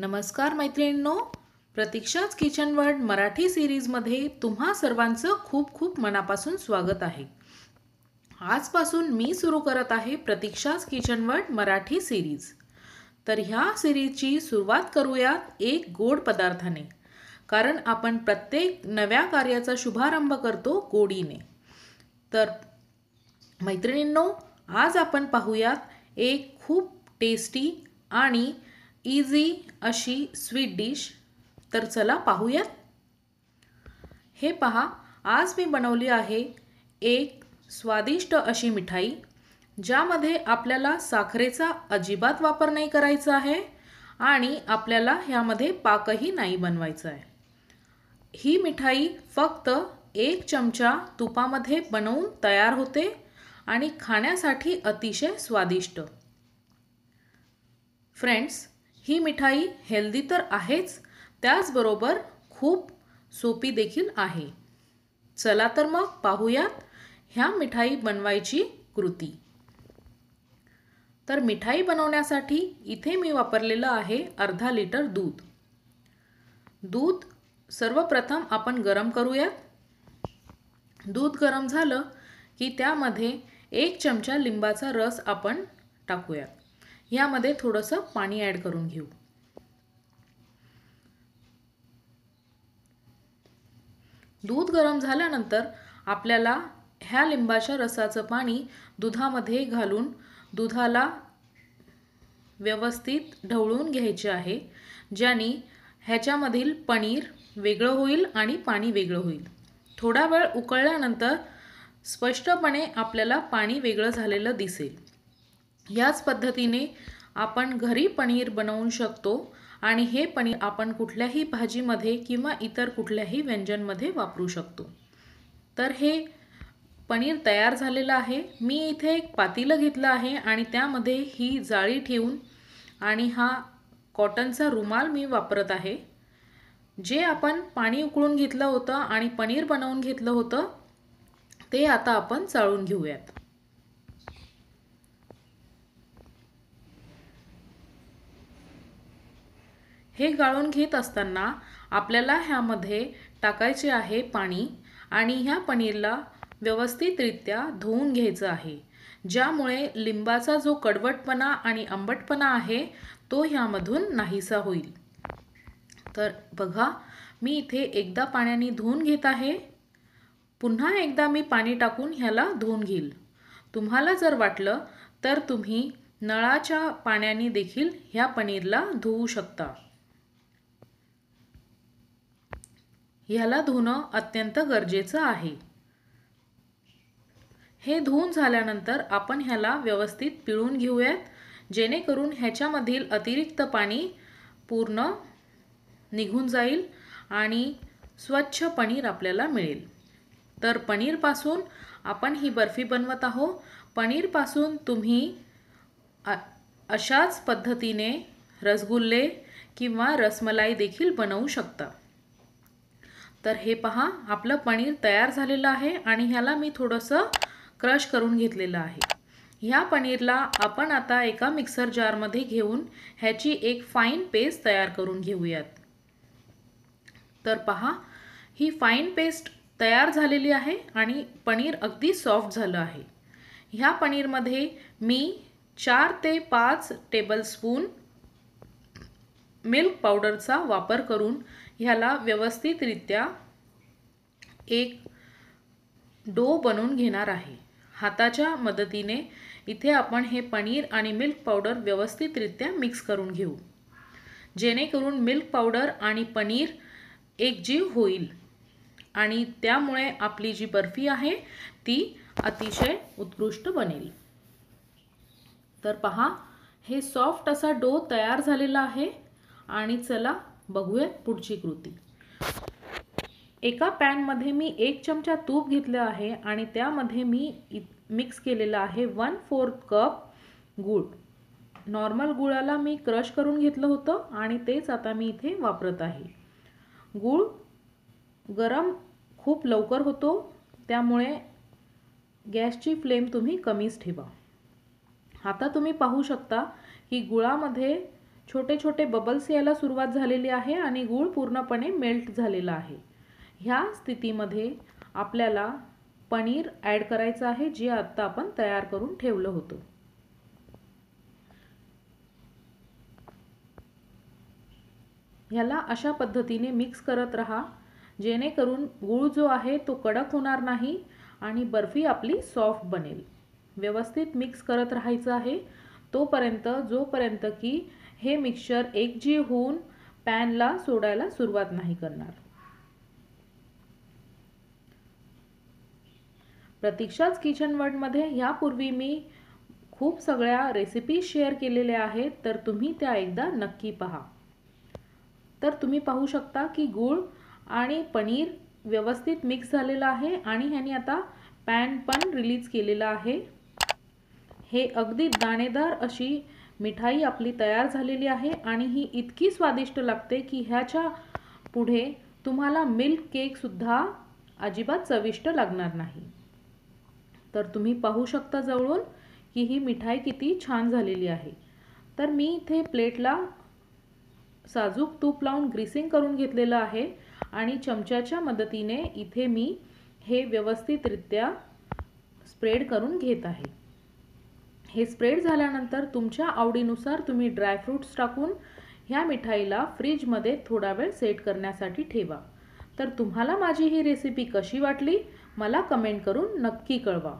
नमस्कार मैत्रिणींनो प्रतीक्षाच kitchen world Marathi सिरीजमध्ये तुम्हा सर्वांचं खूप खूप मनापासून स्वागत आहे आजपासून मी सुरू करत आहे प्रतीक्षाच किचन वर्ड मराठी सिरीज तर ह्या सिरीजची सुरुवात करूयात एक गोड पदार्थाने कारण आपण प्रत्येक नव्या कार्याचा शुभारंभ करतो गोडीने तर मैत्रिणींनो आज आपण पाहूयात एक खूप टेस्टी आणि इझी अशी स्वीट डिश तर चला पाहूयात हे पहा आज मी बनवली आहे एक स्वादिष्ट अशी मिठाई ज्यामध्ये आपल्याला साखरेचा अजिबात वापर नाही करायचा आहे आणि आपल्याला ह्यामध्ये पाकही नाही बनवायचा आहे ही मिठाई फक्त एक चमचा तुपामध्ये बनवून तयार होते आणि खाण्यासाठी अतिशय स्वादिष्ट फ्रेंड्स ही मिठाई हेल्दी तर आहेच त्याचबरोबर खूप सोपी देखील आहे चला तर मग पाहूयात ह्या मिठाई बनवायची कृती तर मिठाई बनवण्यासाठी इथे मी वापरलेलं आहे अर्धा लिटर दूध दूध सर्वप्रथम आपण गरम करूयात दूध गरम झालं की त्यामध्ये एक चमचा लिंबाचा रस आपण टाकूयात यामध्ये थोडंसं पाणी ॲड करून घेऊ दूध गरम झाल्यानंतर आपल्याला ह्या लिंबाच्या रसाचं पाणी दुधामध्ये घालून दुधाला व्यवस्थित ढवळून घ्यायचे आहे ज्याने ह्याच्यामधील पनीर वेगळं होईल आणि पाणी वेगळं होईल थोडा वेळ उकळल्यानंतर स्पष्टपणे आपल्याला पाणी वेगळं झालेलं दिसेल याच पद्धतीने आपण घरी पनीर बनवू शकतो आणि हे पनीर आपण कुठल्याही भाजीमध्ये किंवा इतर कुठल्याही व्यंजनमध्ये वापरू शकतो तर हे पनीर तयार झालेलं आहे मी इथे एक पातीलं घेतलं आहे आणि त्यामध्ये ही जाळी ठेवून आणि हा कॉटनचा रुमाल मी वापरत आहे जे आपण पाणी उकळून घेतलं होतं आणि पनीर बनवून घेतलं होतं ते आता आपण चाळून घेऊयात हे गाळून घेत असताना आपल्याला ह्यामध्ये टाकायचे आहे पाणी आणि ह्या पनीरला व्यवस्थितरित्या धुवून घ्यायचं आहे ज्यामुळे लिंबाचा जो कडवटपणा आणि आंबटपणा आहे तो ह्यामधून नाहीसा होईल तर बघा मी इथे एकदा पाण्याने धुवून घेत आहे पुन्हा एकदा मी पाणी टाकून ह्याला धुवून घेईल तुम्हाला जर वाटलं तर तुम्ही नळाच्या पाण्याने देखील ह्या पनीरला धुवू शकता ह्याला धुणं अत्यंत गरजेचं आहे हे धुवून झाल्यानंतर आपण ह्याला व्यवस्थित पिळून घेऊयात जेणेकरून ह्याच्यामधील अतिरिक्त पाणी पूर्ण निघून जाईल आणि स्वच्छ पनीर आपल्याला मिळेल तर पनीरपासून आपण ही बर्फी बनवत आहो पनीरपासून तुम्ही अशाच पद्धतीने रसगुल्ले किंवा रसमलाई देखील बनवू शकता तर हे पहा आपलं पनीर तयार झालेलं आहे आणि ह्याला मी थोडंसं क्रश करून घेतलेलं आहे ह्या पनीरला आपण आता एका मिक्सर जारमध्ये घेऊन ह्याची एक फाईन पेस्ट तयार करून घेऊयात तर पहा ही फाईन पेस्ट तयार झालेली आहे आणि पनीर अगदी सॉफ्ट झालं आहे ह्या पनीरमध्ये मी चार ते पाच टेबलस्पून मिल्क पावडरचा वापर करून ह्याला व्यवस्थितरित्या एक डो बनवून घेणार आहे हाताच्या मदतीने इथे आपण हे पनीर आणि मिल्क पावडर व्यवस्थितरित्या मिक्स करून घेऊ जेणेकरून मिल्क पावडर आणि पनीर एकजीव होईल आणि त्यामुळे आपली जी बर्फी आहे ती अतिशय उत्कृष्ट बनेल तर पहा हे सॉफ्ट असा डो तयार झालेला आहे आणि चला बघूयात पुढची कृती एका पॅनमध्ये मी एक चमचा तूप घेतलं आहे आणि त्यामध्ये मी मिक्स केलेलं आहे वन फोर्थ कप गूळ नॉर्मल गुळाला मी क्रश करून घेतलं होतं आणि तेच आता मी इथे वापरत आहे गूळ गरम खूप लवकर होतो त्यामुळे गॅसची फ्लेम तुम्ही कमीच ठेवा आता तुम्ही पाहू शकता की गुळामध्ये छोटे छोटे बबल्स यायला सुरुवात झालेली आहे आणि गूळ पूर्णपणे मेल्ट झालेला आहे ह्या स्थितीमध्ये आपल्याला पनीर ॲड करायचं आहे जे आत्ता आपण तयार करून ठेवलं होतं ह्याला अशा पद्धतीने मिक्स करत रहा जेणेकरून गूळ जो आहे तो कडक होणार नाही आणि बर्फी आपली सॉफ्ट बनेल व्यवस्थित मिक्स करत राहायचं आहे तोपर्यंत जोपर्यंत की हे मिक्सचर एकजीव होऊन पॅनला सोडायला सुरुवात नाही करणार प्रतीक्षाच किचन वर्डमध्ये यापूर्वी मी खूप सगळ्या रेसिपी शेअर केलेल्या आहेत तर तुम्ही त्या एकदा नक्की पहा तर तुम्ही पाहू शकता की गूळ आणि पनीर व्यवस्थित मिक्स झालेलं आहे आणि ह्याने आता पॅन पण रिलीज केलेला आहे हे अगदी दाणेदार अशी मिठाई आपली तयार झालेली आहे आणि ही इतकी स्वादिष्ट लागते की ह्याच्या पुढे तुम्हाला मिल्क केकसुद्धा अजिबात चविष्ट लागणार नाही तर तुम्ही पाहू शकता जवळून की ही मिठाई किती छान झालेली आहे तर मी इथे प्लेटला साजूक तूप लावून ग्रीसिंग करून घेतलेलं आहे आणि चमच्याच्या मदतीने इथे मी हे व्यवस्थितरित्या स्प्रेड करून घेत आहे हे स्प्रेड झाल्यानंतर तुमच्या आवडीनुसार तुम्ही ड्रायफ्रूट्स टाकून ह्या मिठाईला फ्रीजमध्ये थोडा वेळ सेट करण्यासाठी ठेवा तर तुम्हाला माझी ही रेसिपी कशी वाटली मला कमेंट करून नक्की कळवा